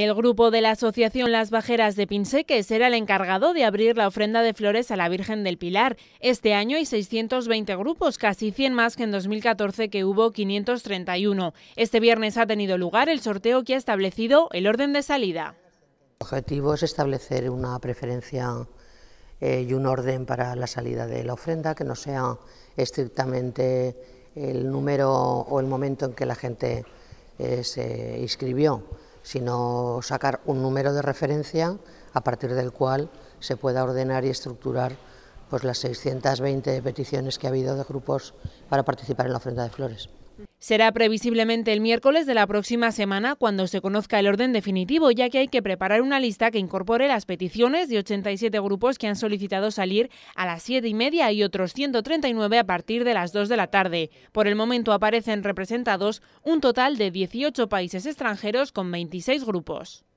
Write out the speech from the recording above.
El grupo de la Asociación Las Bajeras de Pinseques será el encargado de abrir la ofrenda de flores a la Virgen del Pilar. Este año hay 620 grupos, casi 100 más que en 2014 que hubo 531. Este viernes ha tenido lugar el sorteo que ha establecido el orden de salida. El objetivo es establecer una preferencia eh, y un orden para la salida de la ofrenda que no sea estrictamente el número o el momento en que la gente eh, se inscribió sino sacar un número de referencia a partir del cual se pueda ordenar y estructurar pues, las 620 peticiones que ha habido de grupos para participar en la ofrenda de flores. Será previsiblemente el miércoles de la próxima semana cuando se conozca el orden definitivo, ya que hay que preparar una lista que incorpore las peticiones de 87 grupos que han solicitado salir a las 7 y media y otros 139 a partir de las 2 de la tarde. Por el momento aparecen representados un total de 18 países extranjeros con 26 grupos.